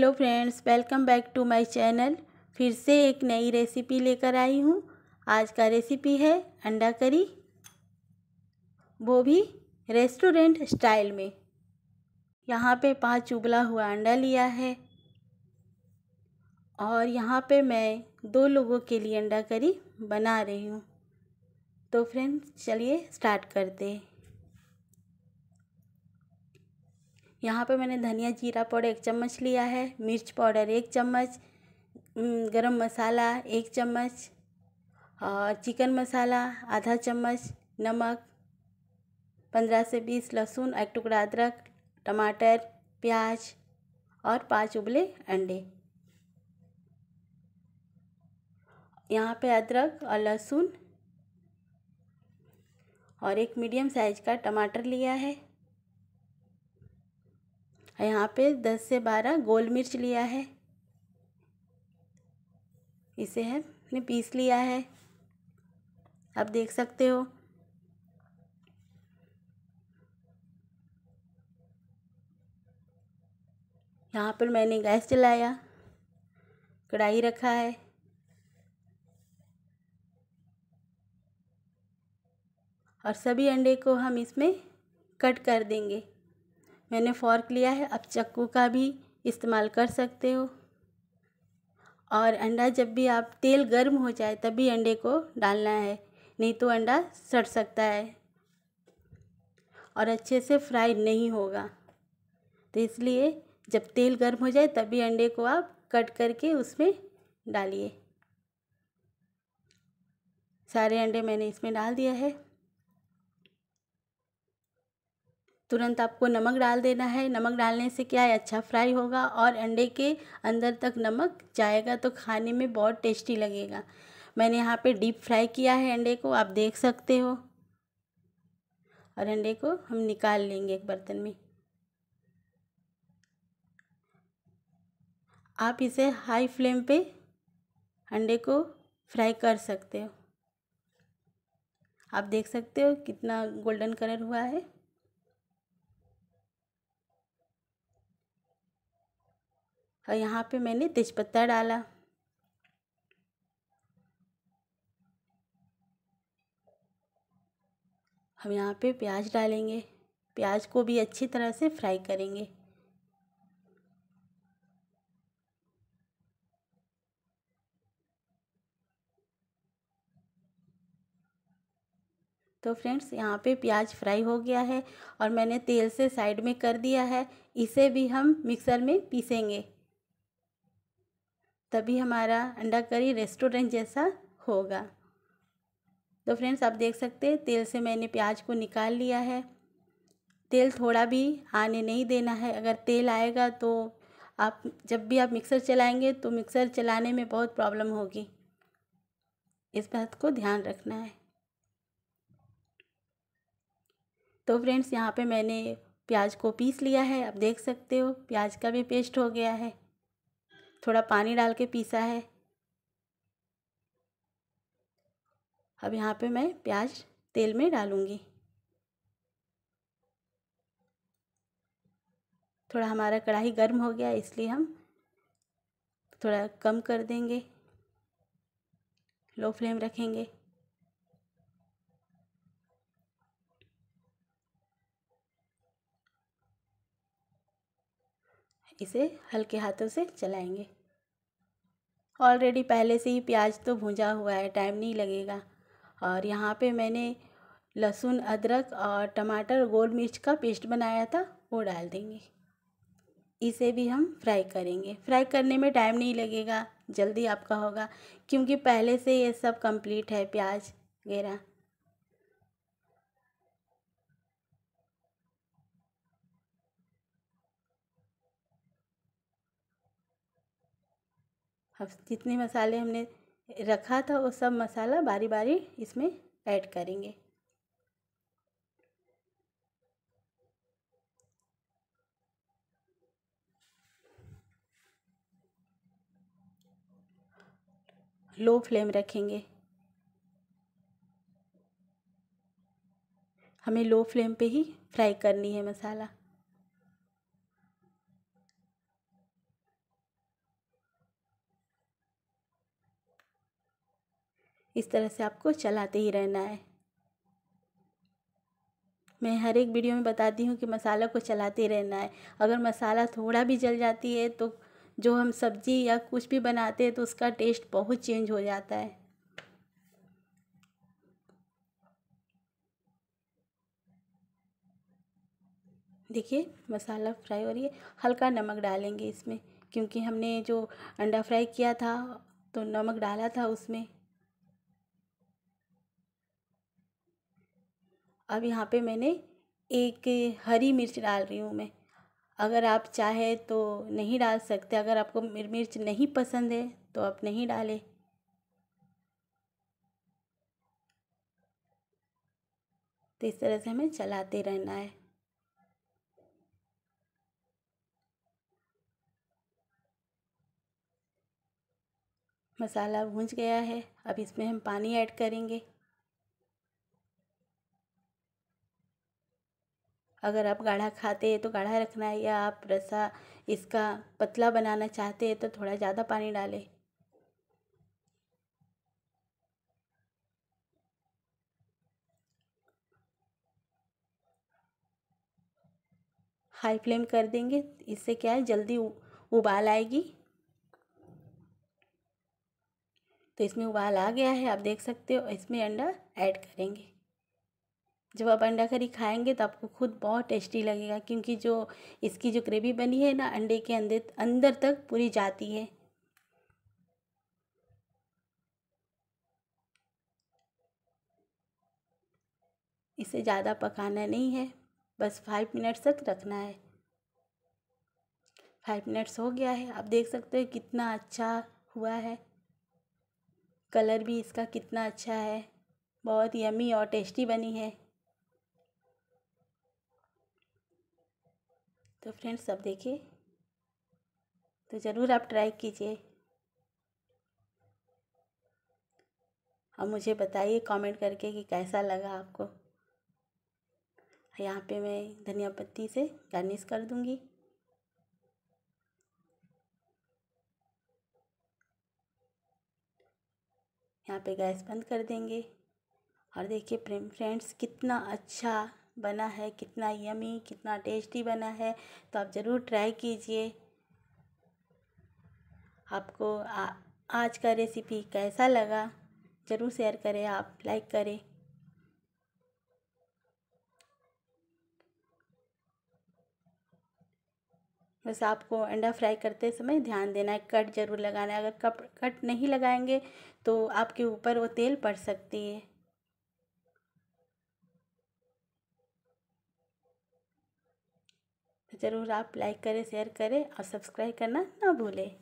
hello friends welcome back to my channel फिर से एक नई रेसिपी लेकर आई हूँ आज का रेसिपी है अंडा करी वो भी रेस्टोरेंट स्टाइल में यहाँ पे पाँच उबला हुआ अंडा लिया है और यहाँ पे मैं दो लोगों के लिए अंडा करी बना रही हूँ तो फ्रेंड्स चलिए स्टार्ट करते हैं यहाँ पर मैंने धनिया जीरा पाउडर एक चम्मच लिया है मिर्च पाउडर एक चम्मच गरम मसाला एक चम्मच और चिकन मसाला आधा चम्मच नमक पंद्रह से बीस लहसुन एक टुकड़ा अदरक टमाटर प्याज और पांच उबले अंडे यहाँ पे अदरक और लहसुन और एक मीडियम साइज का टमाटर लिया है यहाँ पे दस से बारह गोल मिर्च लिया है इसे है हमने पीस लिया है आप देख सकते हो यहाँ पर मैंने गैस चलाया कढ़ाई रखा है और सभी अंडे को हम इसमें कट कर देंगे मैंने फॉर्क लिया है आप चक्कू का भी इस्तेमाल कर सकते हो और अंडा जब भी आप तेल गर्म हो जाए तभी अंडे को डालना है नहीं तो अंडा सड़ सकता है और अच्छे से फ्राई नहीं होगा तो इसलिए जब तेल गर्म हो जाए तभी अंडे को आप कट करके उसमें डालिए सारे अंडे मैंने इसमें डाल दिया है तुरंत आपको नमक डाल देना है नमक डालने से क्या है अच्छा फ्राई होगा और अंडे के अंदर तक नमक जाएगा तो खाने में बहुत टेस्टी लगेगा मैंने यहाँ पे डीप फ्राई किया है अंडे को आप देख सकते हो और अंडे को हम निकाल लेंगे एक बर्तन में आप इसे हाई फ्लेम पे अंडे को फ्राई कर सकते हो आप देख सकते हो कितना गोल्डन कलर हुआ है और यहाँ पे मैंने तेज़पत्ता डाला हम यहाँ पे प्याज डालेंगे प्याज को भी अच्छी तरह से फ्राई करेंगे तो फ्रेंड्स यहाँ पे प्याज फ्राई हो गया है और मैंने तेल से साइड में कर दिया है इसे भी हम मिक्सर में पीसेंगे तभी हमारा अंडा करी रेस्टोरेंट जैसा होगा तो फ्रेंड्स आप देख सकते हैं तेल से मैंने प्याज को निकाल लिया है तेल थोड़ा भी आने नहीं देना है अगर तेल आएगा तो आप जब भी आप मिक्सर चलाएंगे तो मिक्सर चलाने में बहुत प्रॉब्लम होगी इस बात को ध्यान रखना है तो फ्रेंड्स यहाँ पे मैंने प्याज को पीस लिया है आप देख सकते हो प्याज का भी पेस्ट हो गया है थोड़ा पानी डाल के पीसा है अब यहाँ पे मैं प्याज तेल में डालूँगी थोड़ा हमारा कढ़ाई गर्म हो गया इसलिए हम थोड़ा कम कर देंगे लो फ्लेम रखेंगे इसे हल्के हाथों से चलाएंगे ऑलरेडी पहले से ही प्याज तो भुंजा हुआ है टाइम नहीं लगेगा और यहाँ पे मैंने लहसुन अदरक और टमाटर गोल मिर्च का पेस्ट बनाया था वो डाल देंगे इसे भी हम फ्राई करेंगे फ्राई करने में टाइम नहीं लगेगा जल्दी आपका होगा क्योंकि पहले से ये सब कंप्लीट है प्याज वगैरह अब जितने मसाले हमने रखा था वो सब मसाला बारी बारी इसमें ऐड करेंगे लो फ्लेम रखेंगे हमें लो फ्लेम पे ही फ्राई करनी है मसाला इस तरह से आपको चलाते ही रहना है मैं हर एक वीडियो में बताती हूँ कि मसाला को चलाते रहना है अगर मसाला थोड़ा भी जल जाती है तो जो हम सब्ज़ी या कुछ भी बनाते हैं तो उसका टेस्ट बहुत चेंज हो जाता है देखिए मसाला फ्राई हो रही है हल्का नमक डालेंगे इसमें क्योंकि हमने जो अंडा फ्राई किया था तो नमक डाला था उसमें अब यहाँ पे मैंने एक हरी मिर्च डाल रही हूँ मैं अगर आप चाहे तो नहीं डाल सकते अगर आपको मिर्च नहीं पसंद है तो आप नहीं डालें तो इस तरह से हमें चलाते रहना है मसाला भूंज गया है अब इसमें हम पानी ऐड करेंगे अगर आप गाढ़ा खाते हैं तो गाढ़ा रखना है या आप रसा इसका पतला बनाना चाहते हैं तो थोड़ा ज़्यादा पानी डालें हाई फ्लेम कर देंगे इससे क्या है जल्दी उबाल आएगी तो इसमें उबाल आ गया है आप देख सकते हो इसमें अंडा ऐड करेंगे जब आप अंडा करी खाएंगे तो आपको खुद बहुत टेस्टी लगेगा क्योंकि जो इसकी जो ग्रेवी बनी है ना अंडे के अंदर अंदर तक पूरी जाती है इसे ज़्यादा पकाना नहीं है बस फाइव मिनट्स तक रखना है फाइव मिनट्स हो गया है आप देख सकते हो कितना अच्छा हुआ है कलर भी इसका कितना अच्छा है बहुत यमी और टेस्टी बनी है तो फ्रेंड्स अब देखिए तो ज़रूर आप ट्राई कीजिए और मुझे बताइए कमेंट करके कि कैसा लगा आपको यहाँ पे मैं धनिया पत्ती से गार्निश कर दूँगी यहाँ पे गैस बंद कर देंगे और देखिए फ्रेंड्स कितना अच्छा बना है कितना यमी कितना टेस्टी बना है तो आप ज़रूर ट्राई कीजिए आपको आ, आज का रेसिपी कैसा लगा ज़रूर शेयर करें आप लाइक करें बस आपको अंडा फ्राई करते समय ध्यान देना है कट जरूर लगाना है अगर कट कट नहीं लगाएंगे तो आपके ऊपर वो तेल पड़ सकती है ज़रूर आप लाइक करें शेयर करें और सब्सक्राइब करना ना भूलें